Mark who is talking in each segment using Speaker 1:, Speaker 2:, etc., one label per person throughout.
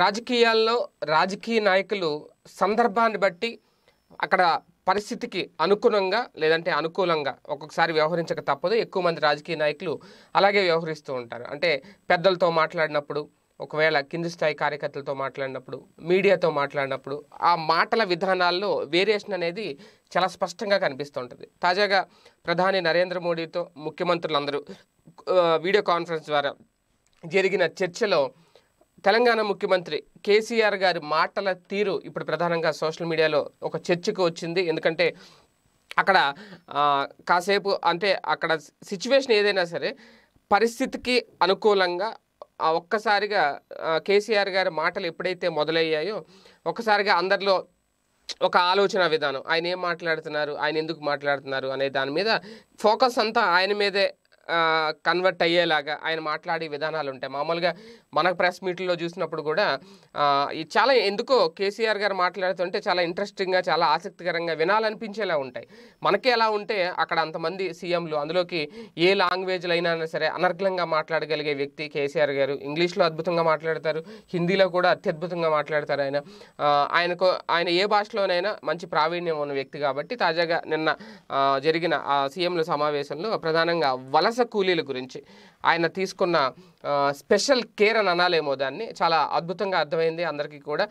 Speaker 1: రాజకీయాల్లో రాజకీయ నాయకులు సందర్భాన్ని బట్టి అక్కడ పరిస్థితికి అనుగుణంగా లేదంటే అనుకూలంగా ఒక్కొక్కసారి వ్యవహరించక తప్పదు ఎక్కువ మంది రాజకీయ నాయకులు అలాగే వ్యవహరిస్తూ ఉంటారు అంటే పెద్దలతో మాట్లాడినప్పుడు ఒకవేళ కింది స్థాయి కార్యకర్తలతో మాట్లాడినప్పుడు మీడియాతో మాట్లాడినప్పుడు ఆ మాటల విధానాల్లో వేరియేషన్ అనేది చాలా స్పష్టంగా కనిపిస్తూ ఉంటుంది తాజాగా ప్రధాని నరేంద్ర మోడీతో ముఖ్యమంత్రులందరూ వీడియో కాన్ఫరెన్స్ ద్వారా జరిగిన చర్చలో తెలంగాణ ముఖ్యమంత్రి కేసీఆర్ గారి మాటల తీరు ఇప్పుడు ప్రధానంగా సోషల్ మీడియాలో ఒక చర్చకు వచ్చింది ఎందుకంటే అక్కడ కాసేపు అంటే అక్కడ సిచ్యువేషన్ ఏదైనా సరే పరిస్థితికి అనుకూలంగా ఒక్కసారిగా కేసీఆర్ గారి మాటలు ఎప్పుడైతే మొదలయ్యాయో ఒక్కసారిగా అందరిలో ఒక ఆలోచన విధానం ఆయన ఏం మాట్లాడుతున్నారు ఆయన ఎందుకు మాట్లాడుతున్నారు అనే దాని మీద ఫోకస్ అంతా ఆయన మీదే కన్వర్ట్ అయ్యేలాగా ఆయన మాట్లాడే విధానాలు ఉంటాయి మామూలుగా మన ప్రెస్ మీట్లో చూసినప్పుడు కూడా చాలా ఎందుకో కేసీఆర్ గారు మాట్లాడుతుంటే చాలా ఇంట్రెస్టింగ్గా చాలా ఆసక్తికరంగా వినాలనిపించేలా ఉంటాయి మనకి ఎలా ఉంటే అక్కడ అంతమంది సీఎంలు అందులోకి ఏ లాంగ్వేజ్లు అయినా సరే అనర్గళంగా మాట్లాడగలిగే వ్యక్తి కేసీఆర్ గారు ఇంగ్లీష్లో అద్భుతంగా మాట్లాడతారు హిందీలో కూడా అత్యద్భుతంగా మాట్లాడతారు ఆయన ఆయనకు ఆయన ఏ భాషలోనైనా మంచి ప్రావీణ్యం ఉన్న వ్యక్తి కాబట్టి తాజాగా నిన్న జరిగిన సీఎంల సమావేశంలో ప్రధానంగా వలస ప్రవాస కూలీల గురించి ఆయన తీసుకున్న స్పెషల్ కేర్ అని అనాలేమో దాన్ని చాలా అద్భుతంగా అర్థమైంది అందరికీ కూడా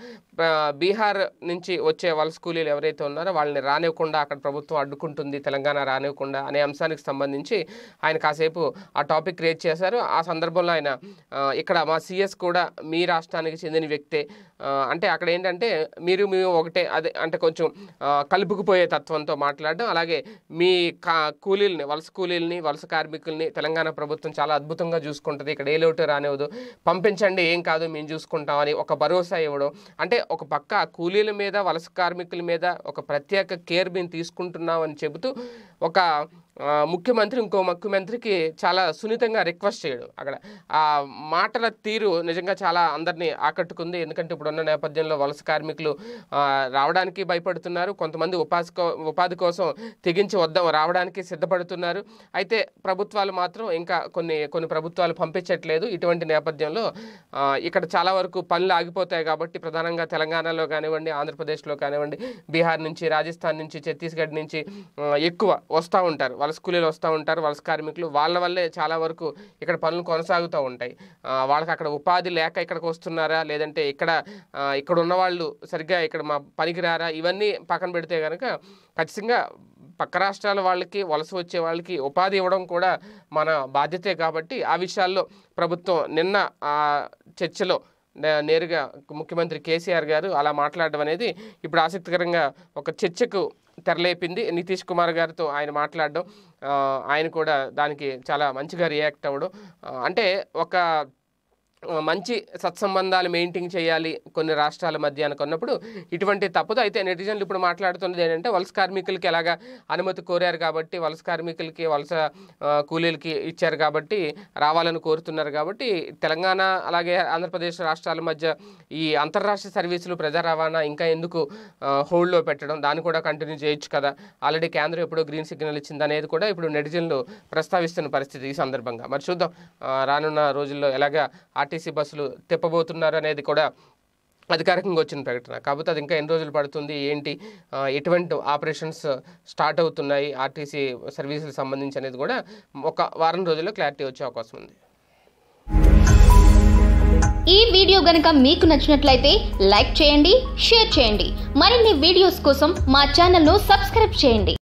Speaker 1: బీహార్ నుంచి వచ్చే వాళ్ళ స్కూలీలు ఎవరైతే ఉన్నారో వాళ్ళని రానివ్వకుండా అక్కడ ప్రభుత్వం అడ్డుకుంటుంది తెలంగాణ రానివ్వకుండా అనే అంశానికి సంబంధించి ఆయన కాసేపు ఆ టాపిక్ క్రియేట్ చేశారు ఆ సందర్భంలో ఆయన ఇక్కడ మా సిఎస్ కూడా మీ రాష్ట్రానికి చెందిన వ్యక్తే అంటే అక్కడ ఏంటంటే మీరు మేము ఒకటే అదే అంటే కొంచెం కలుపుకుపోయే తత్వంతో మాట్లాడడం అలాగే మీ కా కూలీలని వలస కూలీలని వలస కార్మికుల్ని తెలంగాణ ప్రభుత్వం చాలా అద్భుతంగా చూసుకుంటుంది ఇక్కడ ఏ లోటు రానివ్వదు పంపించండి ఏం కాదు మేము చూసుకుంటామని ఒక భరోసా ఇవ్వడం అంటే ఒక పక్క కూలీల మీద వలస కార్మికుల మీద ఒక ప్రత్యేక కేర్ మేము తీసుకుంటున్నామని చెబుతూ ఒక ముఖ్యమంత్రి ఇంకో ముఖ్యమంత్రికి చాలా సున్నితంగా రిక్వెస్ట్ చేయడం అక్కడ ఆ మాటల తీరు నిజంగా చాలా అందరినీ ఆకట్టుకుంది ఎందుకంటే ఇప్పుడున్న నేపథ్యంలో వలస కార్మికులు రావడానికి భయపడుతున్నారు కొంతమంది ఉపాధి ఉపాధి కోసం తెగించి వద్దాం రావడానికి సిద్ధపడుతున్నారు అయితే ప్రభుత్వాలు మాత్రం ఇంకా కొన్ని కొన్ని ప్రభుత్వాలు పంపించట్లేదు ఇటువంటి నేపథ్యంలో ఇక్కడ చాలా వరకు పనులు ఆగిపోతాయి కాబట్టి ప్రధానంగా తెలంగాణలో కానివ్వండి ఆంధ్రప్రదేశ్లో కానివ్వండి బీహార్ నుంచి రాజస్థాన్ నుంచి ఛత్తీస్గఢ్ నుంచి ఎక్కువ వస్తూ ఉంటారు వలస కూలీలు వస్తూ ఉంటారు వలస కార్మికులు వాళ్ళ వల్లే చాలా వరకు ఇక్కడ పనులు కొనసాగుతూ ఉంటాయి వాళ్ళకి అక్కడ ఉపాధి లేక ఇక్కడికి వస్తున్నారా లేదంటే ఇక్కడ ఇక్కడ ఉన్న వాళ్ళు సరిగ్గా ఇక్కడ మా పనికిరారా ఇవన్నీ పక్కన పెడితే కనుక ఖచ్చితంగా పక్క రాష్ట్రాల వాళ్ళకి వలస వచ్చే వాళ్ళకి ఉపాధి ఇవ్వడం కూడా మన బాధ్యతే కాబట్టి ఆ విషయాల్లో ప్రభుత్వం నిన్న ఆ చర్చలో నేరుగా ముఖ్యమంత్రి కేసీఆర్ గారు అలా మాట్లాడడం అనేది ఇప్పుడు ఆసక్తికరంగా ఒక చర్చకు తెరలేపింది నితీష్ కుమార్ గారితో ఆయన మాట్లాడడం ఆయన కూడా దానికి చాలా మంచిగా రియాక్ట్ అవ్వడం అంటే ఒక మంచి సత్సంబంధాలు మెయింటైన్ చేయాలి కొన్ని రాష్ట్రాల మధ్య అనుకున్నప్పుడు ఇటువంటి తప్పుదు అయితే నెటిజన్లు ఇప్పుడు మాట్లాడుతున్నది ఏంటంటే వలస కార్మికులకి ఎలాగా అనుమతి కోరారు కాబట్టి వలస కార్మికులకి వలస కూలీలకి ఇచ్చారు కాబట్టి రావాలని కోరుతున్నారు కాబట్టి తెలంగాణ అలాగే ఆంధ్రప్రదేశ్ రాష్ట్రాల మధ్య ఈ అంతర్రాష్ట్ర సర్వీసులు ప్రజా రవాణా ఇంకా ఎందుకు హోల్డ్లో పెట్టడం దాన్ని కూడా కంటిన్యూ చేయొచ్చు కదా ఆల్రెడీ కేంద్రం ఎప్పుడో గ్రీన్ సిగ్నల్ ఇచ్చింది అనేది కూడా ఇప్పుడు నెటిజన్లు ప్రస్తావిస్తున్న పరిస్థితి ఈ సందర్భంగా మరి చూద్దాం రానున్న రోజుల్లో ఎలాగా ఆర్టీసీ బస్సులు తిప్పబోతున్నారు అనేది కూడా అధికారికంగా వచ్చిన ప్రకటన కాకపోతే అది ఇంకా ఎన్ని రోజులు పడుతుంది ఏంటి ఎటువంటి ఆపరేషన్స్ స్టార్ట్ అవుతున్నాయి ఆర్టీసీ సర్వీసులకు సంబంధించి అనేది కూడా ఒక వారం రోజుల్లో క్లారిటీ వచ్చే అవకాశం ఉంది ఈ వీడియో గనక మీకు నచ్చినట్లయితే లైక్ చేయండి షేర్ చేయండి మరిన్ని వీడియోస్ కోసం మా ను సబ్స్క్రైబ్ చేయండి